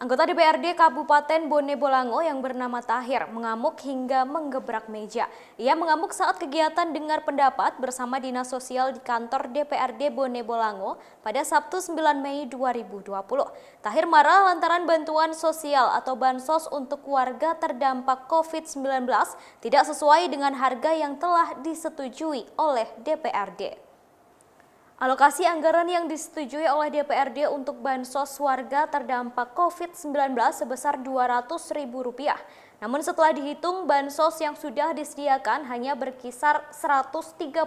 Anggota DPRD Kabupaten Bone Bolango yang bernama Tahir mengamuk hingga menggebrak meja. Ia mengamuk saat kegiatan dengar pendapat bersama Dinas Sosial di kantor DPRD Bone Bolango pada Sabtu 9 Mei 2020. Tahir marah lantaran bantuan sosial atau bansos untuk warga terdampak COVID-19 tidak sesuai dengan harga yang telah disetujui oleh DPRD. Alokasi anggaran yang disetujui oleh DPRD untuk bansos warga terdampak COVID-19 sebesar Rp200.000. Namun setelah dihitung, bansos yang sudah disediakan hanya berkisar Rp135.000.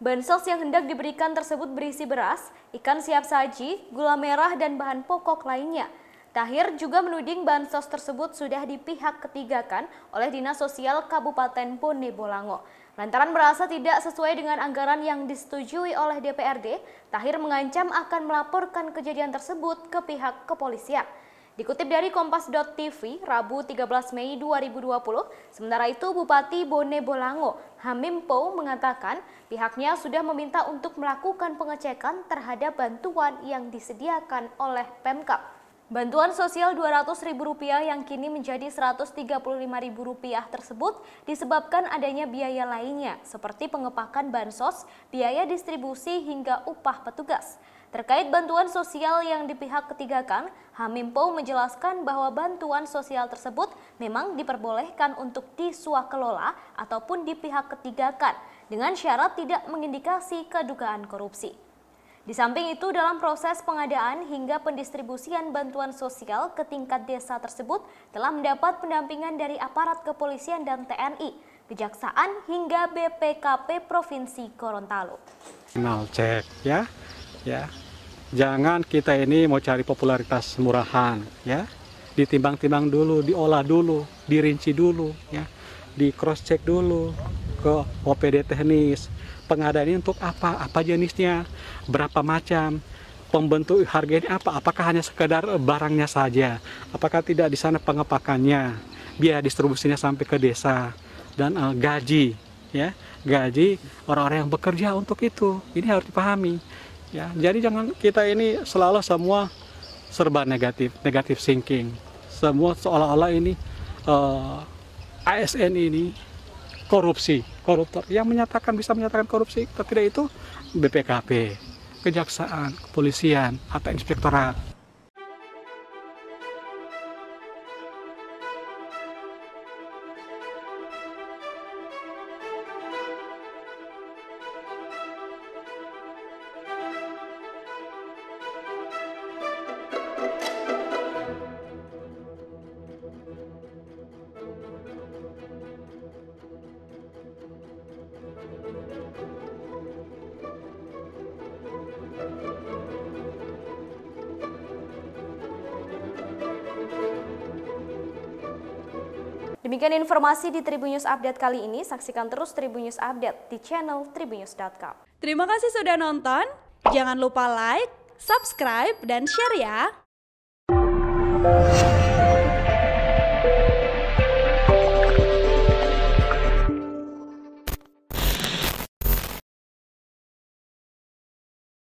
Bansos yang hendak diberikan tersebut berisi beras, ikan siap saji, gula merah, dan bahan pokok lainnya. Tahir juga menuding bansos tersebut sudah dipihak ketigakan oleh Dinas Sosial Kabupaten Bone Bolango. Lantaran merasa tidak sesuai dengan anggaran yang disetujui oleh DPRD, Tahir mengancam akan melaporkan kejadian tersebut ke pihak kepolisian. Dikutip dari Kompas.tv, Rabu 13 Mei 2020, sementara itu Bupati Bone Bolango, Hamim Po mengatakan pihaknya sudah meminta untuk melakukan pengecekan terhadap bantuan yang disediakan oleh Pemkap. Bantuan sosial Rp200.000 yang kini menjadi Rp135.000 tersebut disebabkan adanya biaya lainnya seperti pengepakan bansos, biaya distribusi hingga upah petugas. Terkait bantuan sosial yang di pihak ketigakan, Hamimpo menjelaskan bahwa bantuan sosial tersebut memang diperbolehkan untuk disuakelola ataupun dipihak pihak ketigakan dengan syarat tidak mengindikasi kedugaan korupsi. Di samping itu, dalam proses pengadaan hingga pendistribusian bantuan sosial ke tingkat desa tersebut telah mendapat pendampingan dari aparat kepolisian dan TNI, Kejaksaan hingga BPKP Provinsi Gorontalo. Kenal cek ya, ya. Jangan kita ini mau cari popularitas murahan ya. Ditimbang-timbang dulu, diolah dulu, dirinci dulu ya. Di cross check dulu ke OPD teknis, pengadaan ini untuk apa, apa jenisnya, berapa macam, pembentuk harganya apa, apakah hanya sekedar barangnya saja, apakah tidak di sana pengepakannya, biaya distribusinya sampai ke desa, dan uh, gaji, ya gaji orang-orang yang bekerja untuk itu, ini harus dipahami. Ya, jadi jangan kita ini selalu semua serba negatif, negatif thinking. Semua seolah-olah ini uh, eh, ASN ini korupsi koruptor. Yang menyatakan bisa menyatakan korupsi atau tidak itu BPKP, kejaksaan, kepolisian, atau inspektorat. Demikian informasi di Tribun News Update kali ini. Saksikan terus Tribun News Update di channel tribunnews.com. Terima kasih sudah nonton. Jangan lupa like, subscribe, dan share ya.